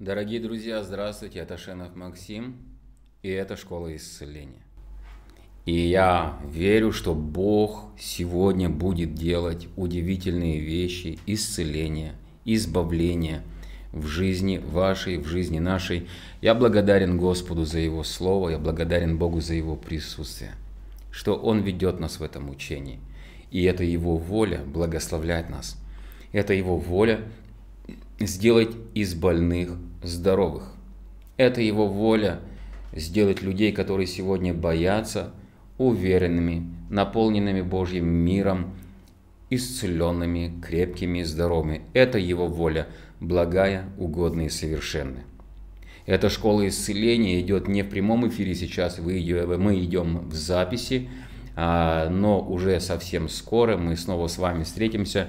Дорогие друзья, здравствуйте, это Шенов Максим, и это «Школа исцеления». И я верю, что Бог сегодня будет делать удивительные вещи, исцеления, избавления в жизни вашей, в жизни нашей. Я благодарен Господу за Его Слово, я благодарен Богу за Его присутствие, что Он ведет нас в этом учении. И это Его воля благословлять нас. Это Его воля сделать из больных здоровых. Это его воля сделать людей, которые сегодня боятся, уверенными, наполненными Божьим миром, исцеленными, крепкими и здоровыми. Это его воля, благая, угодная и совершенная. Эта школа исцеления идет не в прямом эфире сейчас, мы идем в записи, а, но уже совсем скоро мы снова с вами встретимся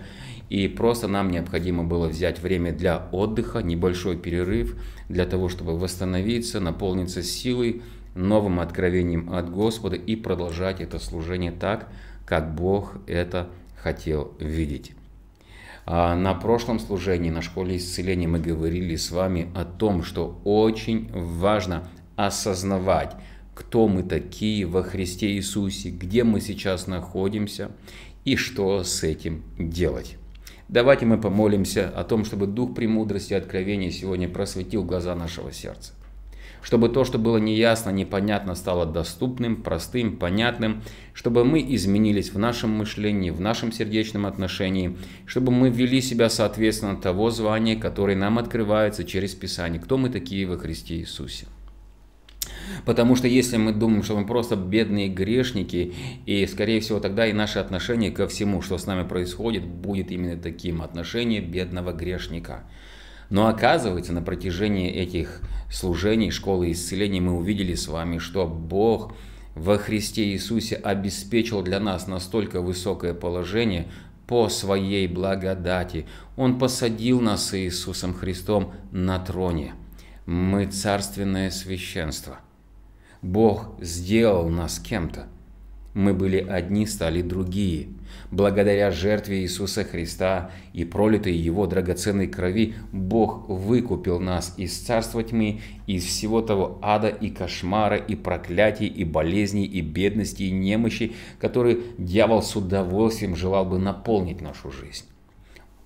и просто нам необходимо было взять время для отдыха, небольшой перерыв, для того, чтобы восстановиться, наполниться силой, новым откровением от Господа и продолжать это служение так, как Бог это хотел видеть. А на прошлом служении, на школе исцеления мы говорили с вами о том, что очень важно осознавать, кто мы такие во Христе Иисусе, где мы сейчас находимся и что с этим делать. Давайте мы помолимся о том, чтобы Дух премудрости и откровения сегодня просветил глаза нашего сердца. Чтобы то, что было неясно, непонятно, стало доступным, простым, понятным, чтобы мы изменились в нашем мышлении, в нашем сердечном отношении, чтобы мы вели себя соответственно того звания, которое нам открывается через Писание, кто мы такие во Христе Иисусе. Потому что если мы думаем, что мы просто бедные грешники, и, скорее всего, тогда и наше отношение ко всему, что с нами происходит, будет именно таким – отношение бедного грешника. Но оказывается, на протяжении этих служений, школы исцеления, мы увидели с вами, что Бог во Христе Иисусе обеспечил для нас настолько высокое положение по своей благодати. Он посадил нас с Иисусом Христом на троне. Мы царственное священство – Бог сделал нас кем-то. Мы были одни, стали другие. Благодаря жертве Иисуса Христа и пролитой Его драгоценной крови Бог выкупил нас из царства тьмы, из всего того ада и кошмара, и проклятий, и болезней, и бедности, и немощи, которые дьявол с удовольствием желал бы наполнить нашу жизнь.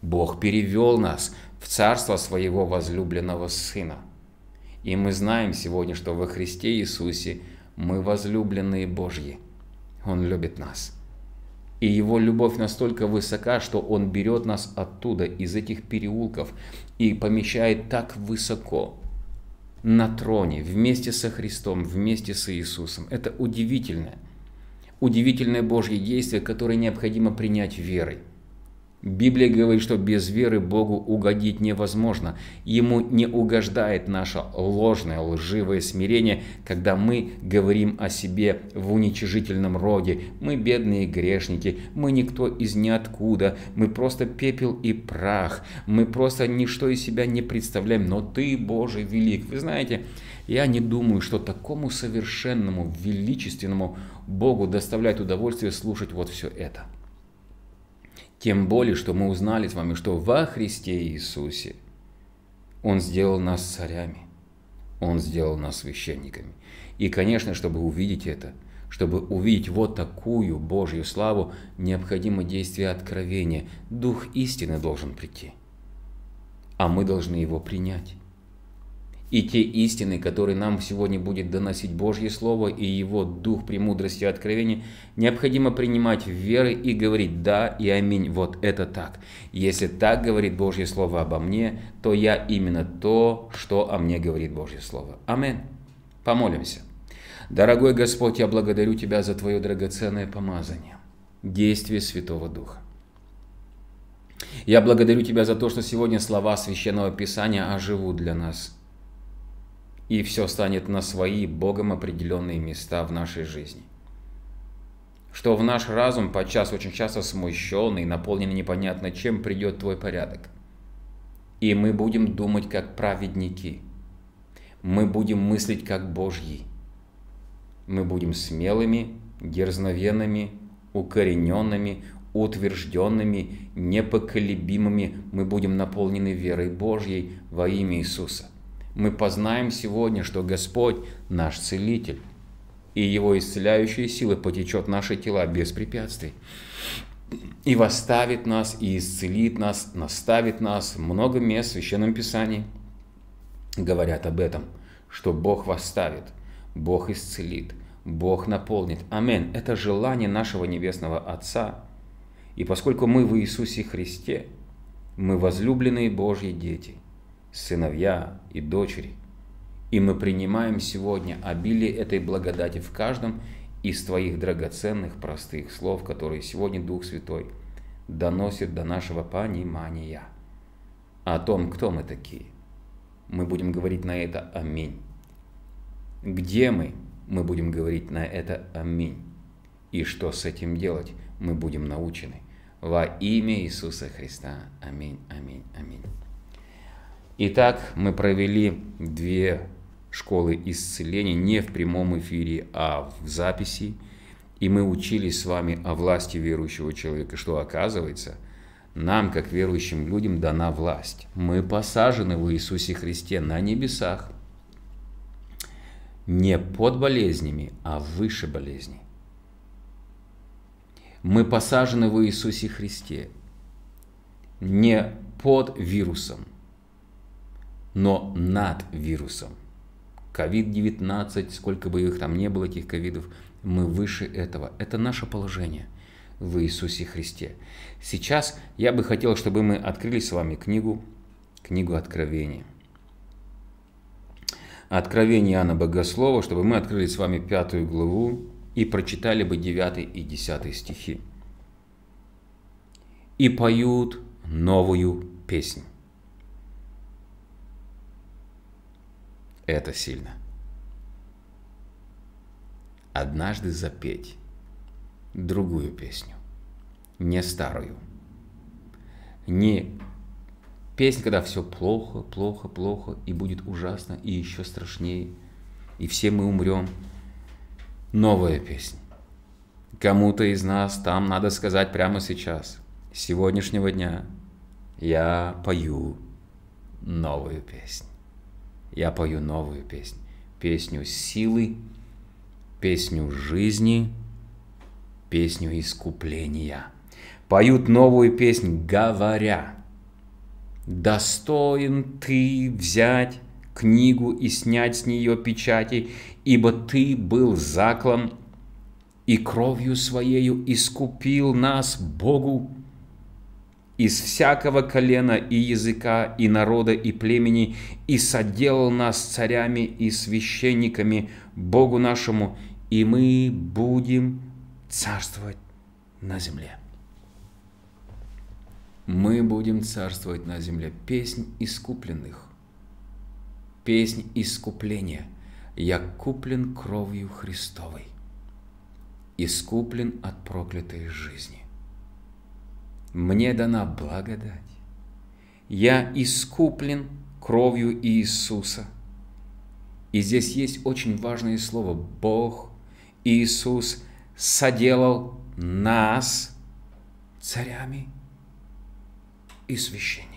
Бог перевел нас в царство своего возлюбленного Сына – и мы знаем сегодня, что во Христе Иисусе мы возлюбленные Божьи. Он любит нас. И его любовь настолько высока, что он берет нас оттуда, из этих переулков, и помещает так высоко, на троне, вместе со Христом, вместе с Иисусом. Это удивительное, удивительное Божье действие, которое необходимо принять верой. Библия говорит, что без веры Богу угодить невозможно. Ему не угождает наше ложное, лживое смирение, когда мы говорим о себе в уничижительном роде. Мы бедные грешники, мы никто из ниоткуда, мы просто пепел и прах, мы просто ничто из себя не представляем. Но Ты, Боже, велик. Вы знаете, я не думаю, что такому совершенному, величественному Богу доставляет удовольствие слушать вот все это. Тем более, что мы узнали с вами, что во Христе Иисусе Он сделал нас царями, Он сделал нас священниками. И, конечно, чтобы увидеть это, чтобы увидеть вот такую Божью славу, необходимо действие откровения. Дух истины должен прийти, а мы должны его принять и те истины, которые нам сегодня будет доносить Божье Слово и Его Дух премудрости и откровения, необходимо принимать в веры и говорить «да» и «аминь». Вот это так. Если так говорит Божье Слово обо мне, то я именно то, что о мне говорит Божье Слово. Аминь. Помолимся. Дорогой Господь, я благодарю Тебя за Твое драгоценное помазание, действие Святого Духа. Я благодарю Тебя за то, что сегодня слова Священного Писания оживут для нас – и все станет на свои Богом определенные места в нашей жизни. Что в наш разум, подчас очень часто смущенный, наполненный непонятно чем, придет твой порядок. И мы будем думать как праведники. Мы будем мыслить как Божьи. Мы будем смелыми, дерзновенными, укорененными, утвержденными, непоколебимыми. Мы будем наполнены верой Божьей во имя Иисуса мы познаем сегодня, что Господь наш Целитель, и Его исцеляющие силы потечет в наши тела без препятствий. И восставит нас, и исцелит нас, наставит нас. Много мест в Священном Писании говорят об этом, что Бог восставит, Бог исцелит, Бог наполнит. Аминь. Это желание нашего Небесного Отца. И поскольку мы в Иисусе Христе, мы возлюбленные Божьи дети – сыновья и дочери. И мы принимаем сегодня обилие этой благодати в каждом из твоих драгоценных простых слов, которые сегодня Дух Святой доносит до нашего понимания о том, кто мы такие. Мы будем говорить на это «Аминь». Где мы? Мы будем говорить на это «Аминь». И что с этим делать? Мы будем научены. Во имя Иисуса Христа. Аминь, аминь, аминь. Итак, мы провели две школы исцеления не в прямом эфире, а в записи. И мы учились с вами о власти верующего человека, что оказывается, нам, как верующим людям, дана власть. Мы посажены в Иисусе Христе на небесах, не под болезнями, а выше болезней. Мы посажены в Иисусе Христе, не под вирусом – но над вирусом. COVID-19, сколько бы их там не было, этих ковидов, мы выше этого. Это наше положение в Иисусе Христе. Сейчас я бы хотел, чтобы мы открыли с вами книгу, книгу Откровения. Откровение Иоанна Богослова, чтобы мы открыли с вами пятую главу и прочитали бы 9 и 10 стихи. «И поют новую песнь». Это сильно. Однажды запеть другую песню, не старую. Не песня, когда все плохо, плохо, плохо, и будет ужасно, и еще страшнее, и все мы умрем. Новая песня. Кому-то из нас там надо сказать прямо сейчас, с сегодняшнего дня, я пою новую песню я пою новую песню. Песню силы, песню жизни, песню искупления. Поют новую песнь, говоря, «Достоин ты взять книгу и снять с нее печати, ибо ты был заклан и кровью своею искупил нас Богу из всякого колена и языка, и народа, и племени, и соделал нас царями и священниками Богу нашему, и мы будем царствовать на земле. Мы будем царствовать на земле. Песнь искупленных. Песнь искупления. Я куплен кровью Христовой. Искуплен от проклятой жизни мне дана благодать. Я искуплен кровью Иисуса. И здесь есть очень важное слово. Бог, Иисус соделал нас царями и священниками.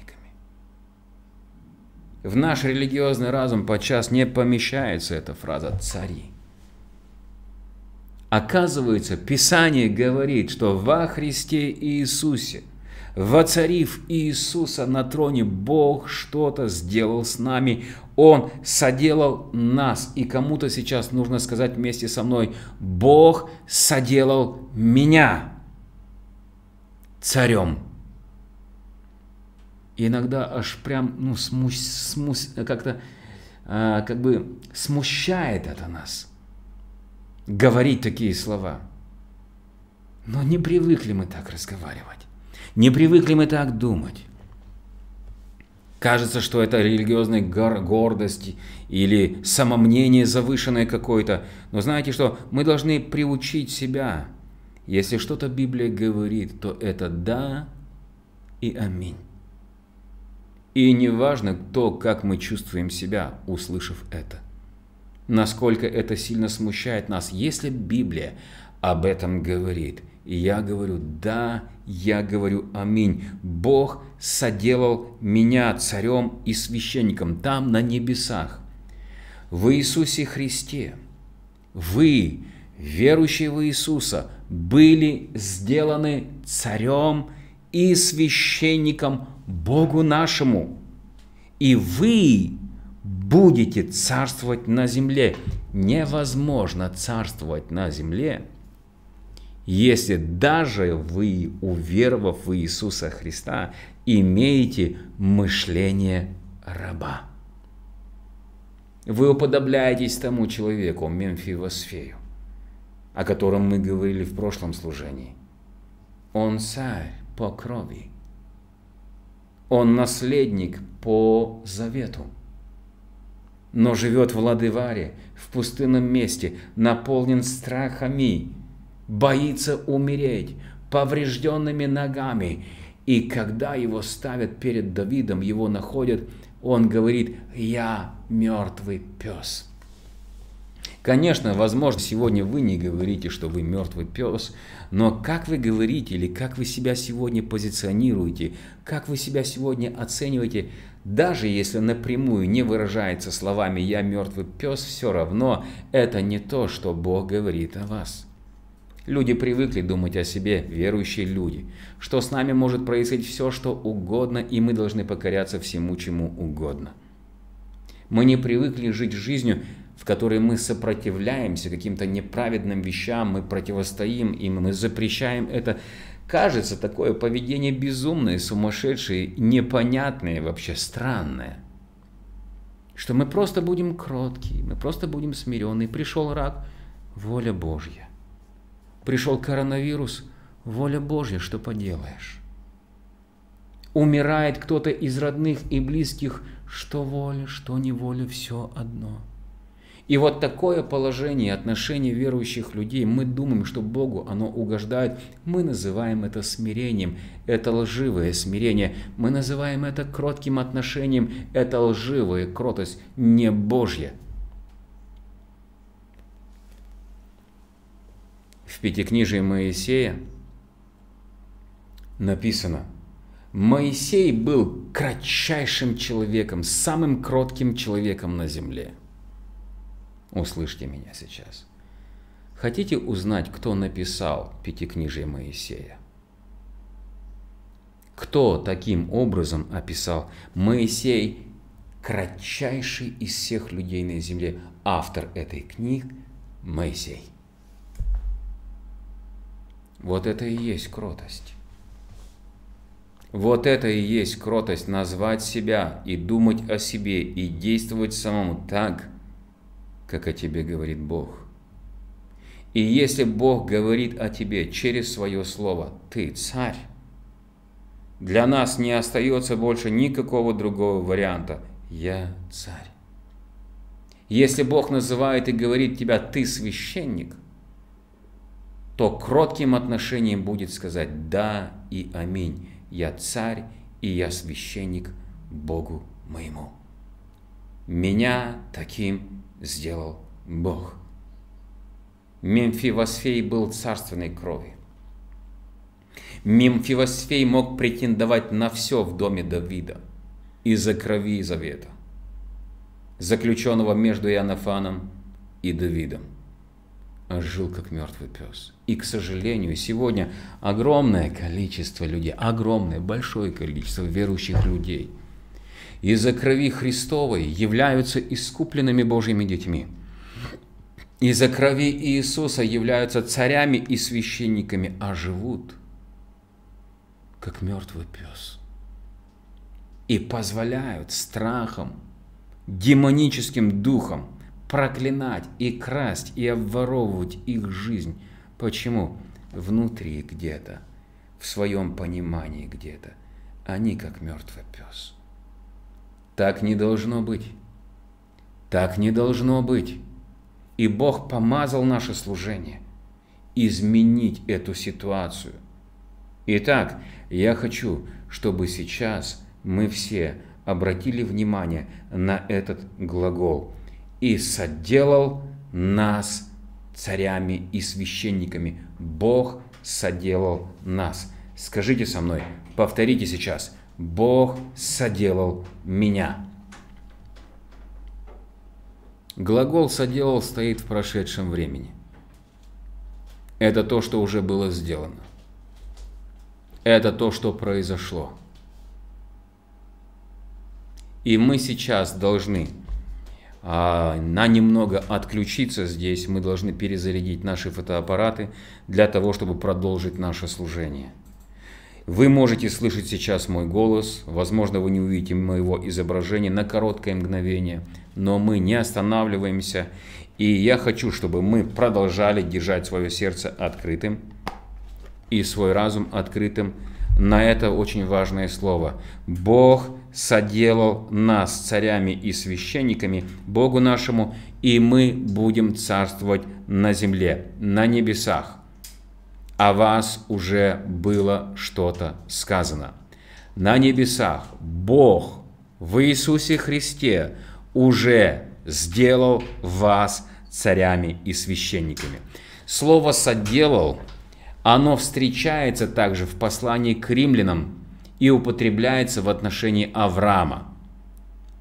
В наш религиозный разум подчас не помещается эта фраза «цари». Оказывается, Писание говорит, что во Христе Иисусе, воцарив Иисуса на троне, Бог что-то сделал с нами. Он соделал нас. И кому-то сейчас нужно сказать вместе со мной, Бог соделал меня царем. иногда аж прям, ну, смущ, смущ, как-то, э, как бы смущает это нас говорить такие слова. Но не привыкли мы так разговаривать. Не привыкли мы так думать. Кажется, что это религиозная гор гордость или самомнение завышенное какое-то. Но знаете что, мы должны приучить себя. Если что-то Библия говорит, то это «да» и «аминь». И неважно то, как мы чувствуем себя, услышав это насколько это сильно смущает нас, если Библия об этом говорит. И я говорю, да, я говорю, аминь. Бог соделал меня царем и священником там, на небесах. В Иисусе Христе вы, верующие в Иисуса, были сделаны царем и священником Богу нашему. И вы будете царствовать на земле. Невозможно царствовать на земле, если даже вы, уверовав в Иисуса Христа, имеете мышление раба. Вы уподобляетесь тому человеку, Мемфивосфею, о котором мы говорили в прошлом служении. Он царь по крови. Он наследник по завету но живет в Ладываре, в пустынном месте, наполнен страхами, боится умереть, поврежденными ногами. И когда его ставят перед Давидом, его находят, он говорит «Я мертвый пес». Конечно, возможно, сегодня вы не говорите, что вы мертвый пес, но как вы говорите или как вы себя сегодня позиционируете, как вы себя сегодня оцениваете, даже если напрямую не выражается словами «я мертвый пес», все равно это не то, что Бог говорит о вас. Люди привыкли думать о себе, верующие люди, что с нами может происходить все, что угодно, и мы должны покоряться всему, чему угодно. Мы не привыкли жить жизнью, в которой мы сопротивляемся каким-то неправедным вещам, мы противостоим им, мы запрещаем это, Кажется такое поведение безумное, сумасшедшее, непонятное, вообще странное. Что мы просто будем кроткие, мы просто будем смиренные. Пришел рак – воля Божья. Пришел коронавирус – воля Божья, что поделаешь. Умирает кто-то из родных и близких, что воля, что не воля, все одно – и вот такое положение отношение верующих людей, мы думаем, что Богу оно угождает, мы называем это смирением, это лживое смирение, мы называем это кротким отношением, это лживая кротость, не Божья. В Пятикнижии Моисея написано, Моисей был кратчайшим человеком, самым кротким человеком на земле – Услышьте меня сейчас. Хотите узнать, кто написал Пятикнижие Моисея? Кто таким образом описал Моисей, кратчайший из всех людей на земле, автор этой книги Моисей? Вот это и есть кротость. Вот это и есть кротость – назвать себя и думать о себе, и действовать самому так – как о тебе говорит Бог. И если Бог говорит о тебе через свое слово «ты царь», для нас не остается больше никакого другого варианта «я царь». Если Бог называет и говорит тебя «ты священник», то кротким отношением будет сказать «да» и «аминь». «Я царь и я священник Богу моему». Меня таким сделал Бог. Мемфивосфей был царственной крови. Мемфивосфей мог претендовать на все в доме Давида из-за крови завета, заключенного между Иоаннафаном и Давидом. А жил как мертвый пес. И, к сожалению, сегодня огромное количество людей, огромное, большое количество верующих людей – из-за крови Христовой являются искупленными Божьими детьми. Из-за крови Иисуса являются царями и священниками, а живут как мертвый пес. И позволяют страхом, демоническим духам проклинать и красть и обворовывать их жизнь. Почему? Внутри где-то, в своем понимании где-то. Они как мертвый пес. Так не должно быть. Так не должно быть. И Бог помазал наше служение. Изменить эту ситуацию. Итак, я хочу, чтобы сейчас мы все обратили внимание на этот глагол. «И соделал нас царями и священниками». Бог соделал нас. Скажите со мной, повторите сейчас – Бог соделал меня. Глагол «соделал» стоит в прошедшем времени. Это то, что уже было сделано. Это то, что произошло. И мы сейчас должны а, на немного отключиться здесь, мы должны перезарядить наши фотоаппараты для того, чтобы продолжить наше служение. Вы можете слышать сейчас мой голос, возможно, вы не увидите моего изображения на короткое мгновение, но мы не останавливаемся, и я хочу, чтобы мы продолжали держать свое сердце открытым и свой разум открытым на это очень важное слово. Бог соделал нас царями и священниками Богу нашему, и мы будем царствовать на земле, на небесах о вас уже было что-то сказано. На небесах Бог в Иисусе Христе уже сделал вас царями и священниками. Слово «соделал» оно встречается также в послании к римлянам и употребляется в отношении Авраама.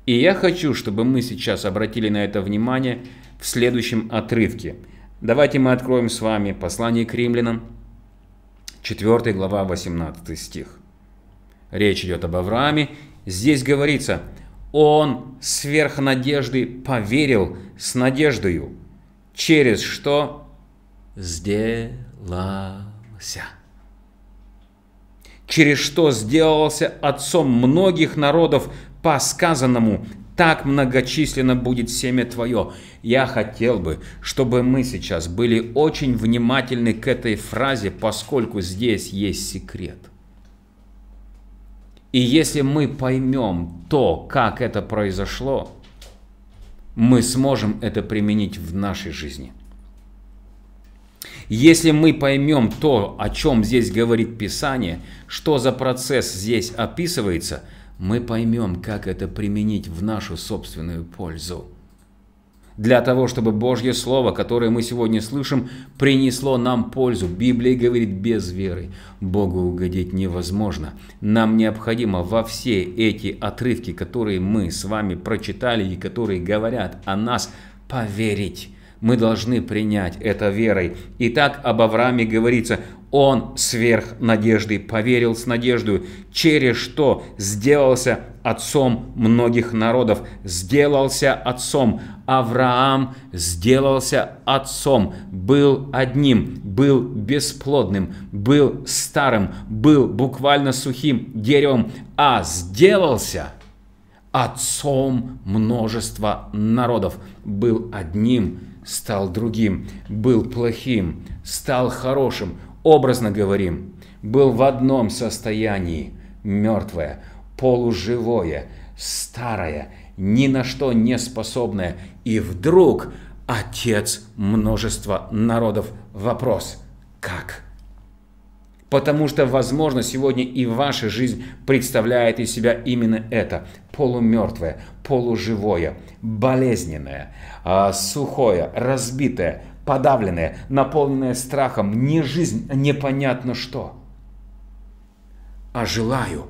И я хочу, чтобы мы сейчас обратили на это внимание в следующем отрывке. Давайте мы откроем с вами послание к римлянам, 4 глава 18 стих. Речь идет об Аврааме. Здесь говорится, он сверх надежды поверил с надеждою, через что сделался. Через что сделался отцом многих народов по сказанному так многочисленно будет семя твое. Я хотел бы, чтобы мы сейчас были очень внимательны к этой фразе, поскольку здесь есть секрет. И если мы поймем то, как это произошло, мы сможем это применить в нашей жизни. Если мы поймем то, о чем здесь говорит Писание, что за процесс здесь описывается – мы поймем, как это применить в нашу собственную пользу. Для того, чтобы Божье Слово, которое мы сегодня слышим, принесло нам пользу, Библия говорит, без веры Богу угодить невозможно. Нам необходимо во все эти отрывки, которые мы с вами прочитали и которые говорят о нас, поверить мы должны принять это верой. И так об Аврааме говорится, он сверх надежды поверил с надеждой, через что сделался отцом многих народов, сделался отцом. Авраам сделался отцом, был одним, был бесплодным, был старым, был буквально сухим деревом, а сделался отцом множества народов, был одним, стал другим, был плохим, стал хорошим, образно говорим, был в одном состоянии – мертвое, полуживое, старое, ни на что не способное. И вдруг отец множества народов. Вопрос – как? Потому что, возможно, сегодня и ваша жизнь представляет из себя именно это – полумертвое, полуживое, болезненное, а, сухое, разбитое – подавленное, наполненное страхом, не жизнь, непонятно что, а желаю,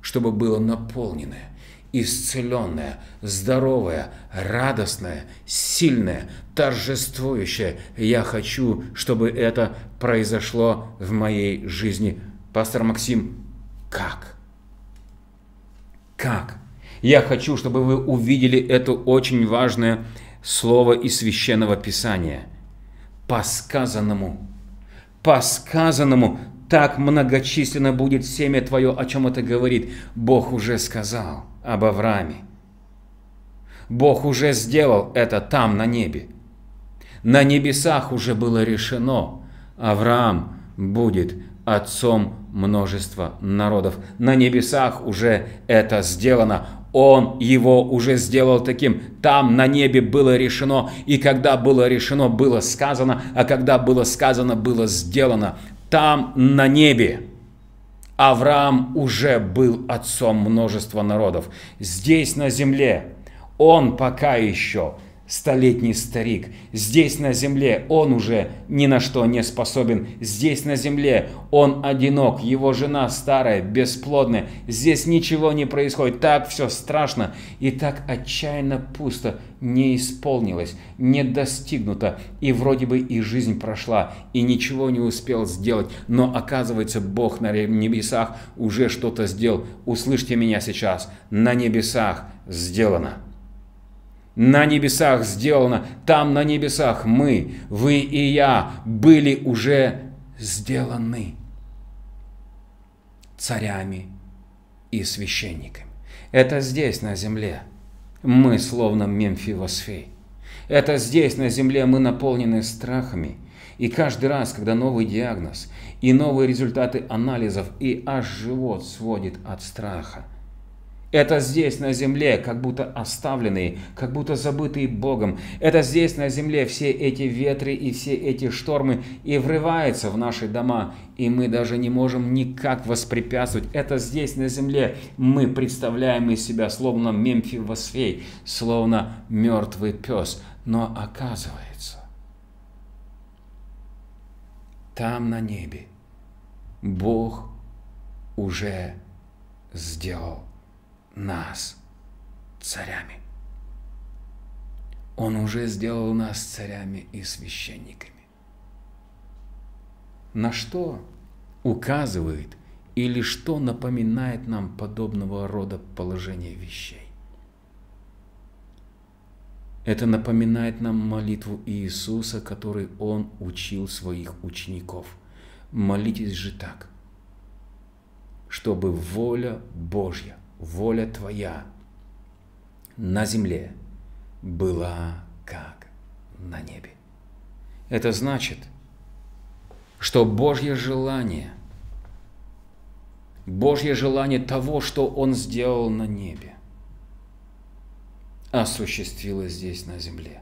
чтобы было наполненное, исцеленное, здоровое, радостное, сильное, торжествующее. Я хочу, чтобы это произошло в моей жизни. Пастор Максим, как? Как? Я хочу, чтобы вы увидели это очень важное слово из священного писания – по сказанному. По сказанному так многочисленно будет семя твое, о чем это говорит. Бог уже сказал об Аврааме. Бог уже сделал это там, на небе. На небесах уже было решено, Авраам будет отцом множества народов. На небесах уже это сделано. Он его уже сделал таким. Там на небе было решено, и когда было решено, было сказано, а когда было сказано, было сделано. Там на небе. Авраам уже был отцом множества народов. Здесь на земле он пока еще столетний старик. Здесь на земле он уже ни на что не способен. Здесь на земле он одинок, его жена старая, бесплодная. Здесь ничего не происходит, так все страшно и так отчаянно пусто, не исполнилось, не достигнуто. И вроде бы и жизнь прошла, и ничего не успел сделать, но оказывается Бог на небесах уже что-то сделал. Услышьте меня сейчас, на небесах сделано на небесах сделано, там на небесах мы, вы и я были уже сделаны царями и священниками. Это здесь, на земле, мы словно мемфивосфей. Это здесь, на земле, мы наполнены страхами. И каждый раз, когда новый диагноз и новые результаты анализов, и аж живот сводит от страха – это здесь, на земле, как будто оставленные, как будто забытые Богом. Это здесь, на земле, все эти ветры и все эти штормы и врываются в наши дома, и мы даже не можем никак воспрепятствовать. Это здесь, на земле, мы представляем из себя словно Мемфивосфей, словно мертвый пес. Но оказывается, там на небе Бог уже сделал нас царями. Он уже сделал нас царями и священниками. На что указывает или что напоминает нам подобного рода положение вещей? Это напоминает нам молитву Иисуса, который Он учил своих учеников. Молитесь же так, чтобы воля Божья воля Твоя на земле была как на небе. Это значит, что Божье желание, Божье желание того, что Он сделал на небе, осуществилось здесь на земле.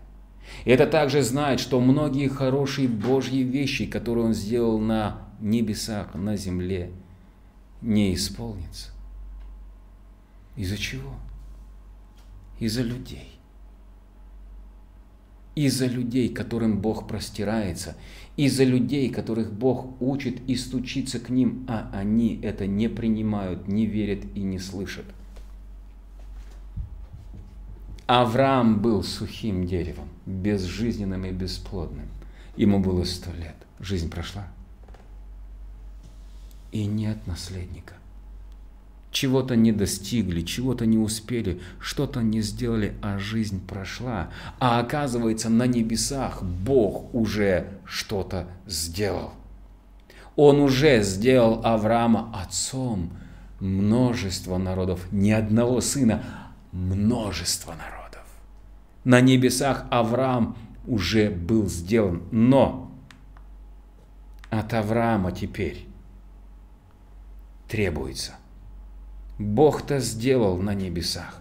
И это также знает, что многие хорошие Божьи вещи, которые Он сделал на небесах, на земле, не исполнится. Из-за чего? Из-за людей. Из-за людей, которым Бог простирается, из-за людей, которых Бог учит и стучится к ним, а они это не принимают, не верят и не слышат. Авраам был сухим деревом, безжизненным и бесплодным. Ему было сто лет. Жизнь прошла. И нет наследника чего-то не достигли, чего-то не успели, что-то не сделали, а жизнь прошла. А оказывается, на небесах Бог уже что-то сделал. Он уже сделал Авраама отцом множества народов, не одного сына, множество народов. На небесах Авраам уже был сделан, но от Авраама теперь требуется – Бог-то сделал на небесах.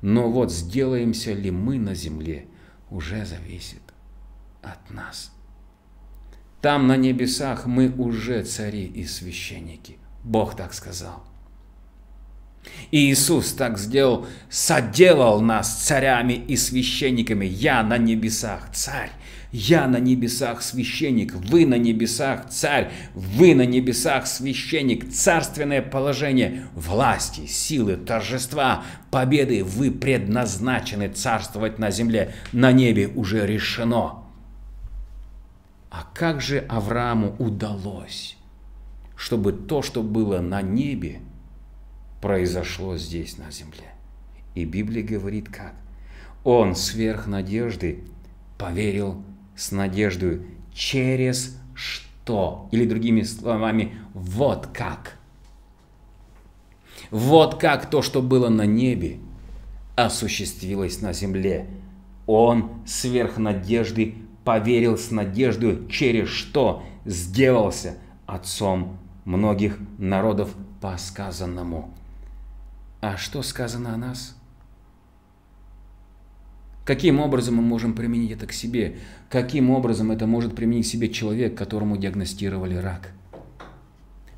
Но вот сделаемся ли мы на земле, уже зависит от нас. Там на небесах мы уже цари и священники. Бог так сказал. И Иисус так сделал, соделал нас царями и священниками. Я на небесах царь, я на небесах священник, вы на небесах царь, вы на небесах священник. Царственное положение власти, силы, торжества, победы. Вы предназначены царствовать на земле, на небе уже решено. А как же Аврааму удалось, чтобы то, что было на небе – произошло здесь, на земле. И Библия говорит как? Он сверх надежды поверил с надеждой через что? Или другими словами, вот как. Вот как то, что было на небе, осуществилось на земле. Он сверх надежды поверил с надеждой, через что сделался отцом многих народов по сказанному. А что сказано о нас? Каким образом мы можем применить это к себе? Каким образом это может применить к себе человек, которому диагностировали рак?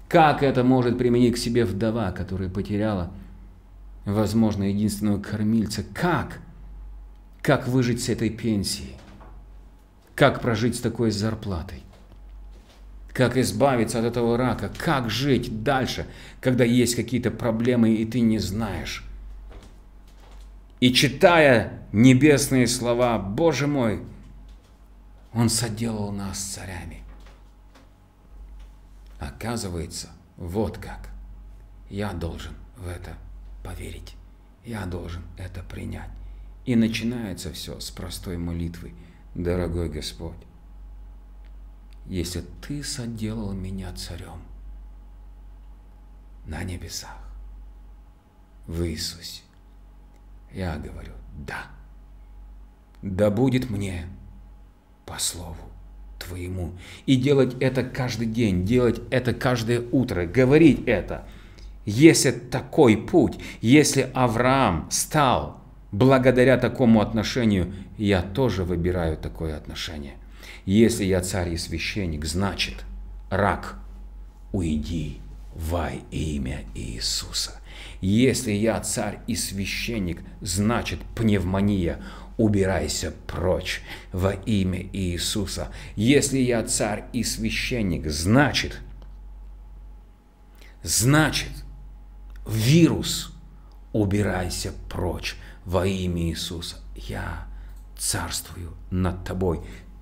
Как это может применить к себе вдова, которая потеряла, возможно, единственного кормильца? Как? Как выжить с этой пенсией? Как прожить с такой зарплатой? Как избавиться от этого рака? Как жить дальше, когда есть какие-то проблемы и ты не знаешь? И читая небесные слова, Боже мой, Он соделал нас царями. Оказывается, вот как. Я должен в это поверить. Я должен это принять. И начинается все с простой молитвы. Дорогой Господь, если ты соделал меня царем на небесах, в Иисусе. Я говорю, да, да будет мне по слову твоему. И делать это каждый день, делать это каждое утро, говорить это. Если такой путь, если Авраам стал благодаря такому отношению, я тоже выбираю такое отношение – если я царь и священник, значит, рак, уйди во имя Иисуса. Если я царь и священник, значит, пневмония, убирайся прочь во имя Иисуса. Если я царь и священник, значит, значит, вирус, убирайся прочь во имя Иисуса. Я царствую над тобой.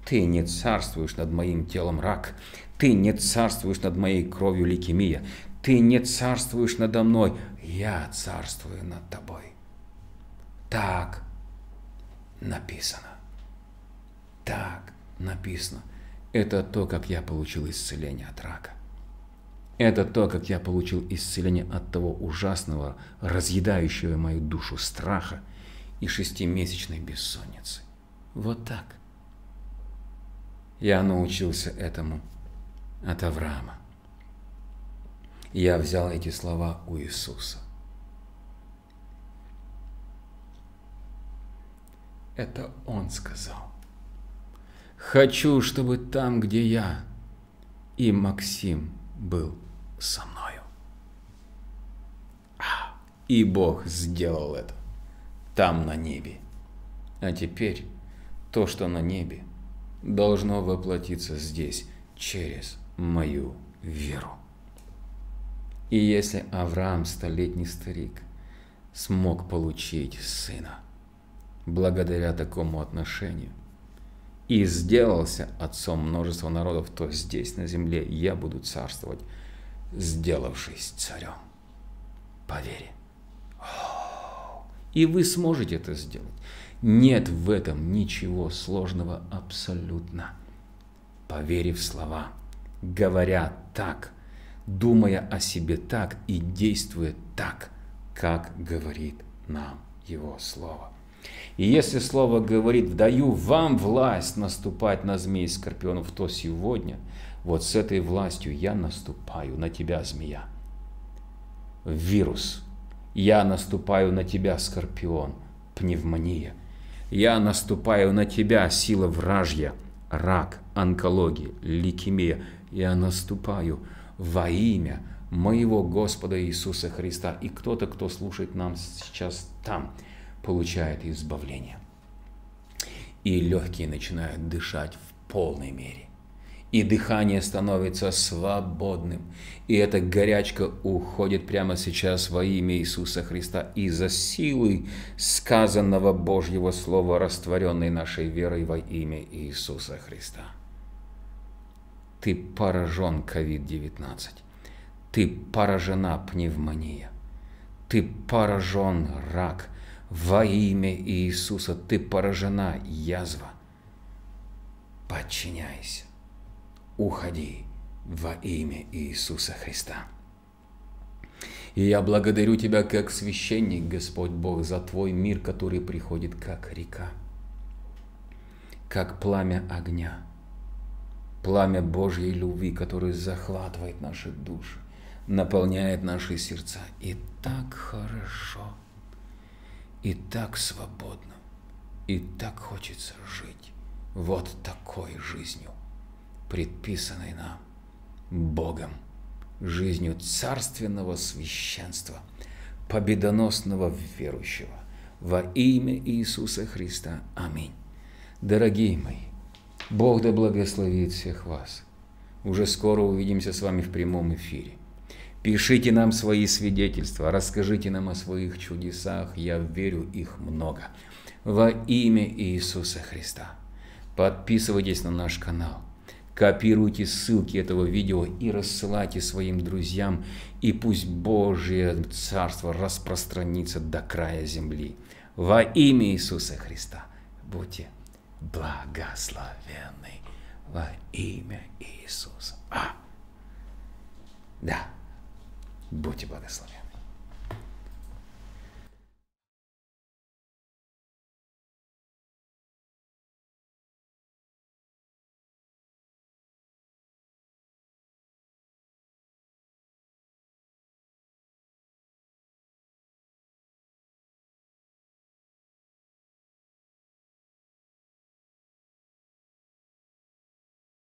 Ты не царствуешь над моим телом рак, ты не царствуешь над моей кровью лейкемия, ты не царствуешь надо мной, я царствую над тобой. Так написано. Так написано. Это то, как я получил исцеление от рака. Это то, как я получил исцеление от того ужасного, разъедающего мою душу страха и шестимесячной бессонницы. Вот так. Я научился этому от Авраама. Я взял эти слова у Иисуса. Это Он сказал. Хочу, чтобы там, где я, и Максим был со мною. А, и Бог сделал это там на небе. А теперь то, что на небе, должно воплотиться здесь, через мою веру. И если Авраам, столетний старик, смог получить сына благодаря такому отношению и сделался отцом множества народов, то здесь, на земле, я буду царствовать, сделавшись царем. Поверь. И вы сможете это сделать. Нет в этом ничего сложного абсолютно. Поверив слова, говоря так, думая о себе так и действуя так, как говорит нам Его Слово. И если Слово говорит «даю вам власть наступать на змей и скорпионов», то сегодня вот с этой властью я наступаю на тебя, змея. Вирус. Я наступаю на тебя, скорпион. Пневмония. Я наступаю на тебя, сила вражья, рак, онкология, лейкемия. Я наступаю во имя моего Господа Иисуса Христа. И кто-то, кто слушает нам сейчас там, получает избавление. И легкие начинают дышать в полной мере и дыхание становится свободным. И эта горячка уходит прямо сейчас во имя Иисуса Христа из-за силы сказанного Божьего Слова, растворенной нашей верой во имя Иисуса Христа. Ты поражен COVID-19. Ты поражена пневмония. Ты поражен рак. Во имя Иисуса ты поражена язва. Подчиняйся уходи во имя Иисуса Христа. И я благодарю Тебя как священник, Господь Бог, за Твой мир, который приходит как река, как пламя огня, пламя Божьей любви, которое захватывает наши души, наполняет наши сердца. И так хорошо, и так свободно, и так хочется жить вот такой жизнью предписанной нам Богом, жизнью царственного священства, победоносного верующего. Во имя Иисуса Христа. Аминь. Дорогие мои, Бог да благословит всех вас. Уже скоро увидимся с вами в прямом эфире. Пишите нам свои свидетельства, расскажите нам о своих чудесах, я верю, их много. Во имя Иисуса Христа. Подписывайтесь на наш канал. Копируйте ссылки этого видео и рассылайте своим друзьям, и пусть Божье Царство распространится до края земли. Во имя Иисуса Христа будьте благословенны. Во имя Иисуса. А. Да, будьте благословенны.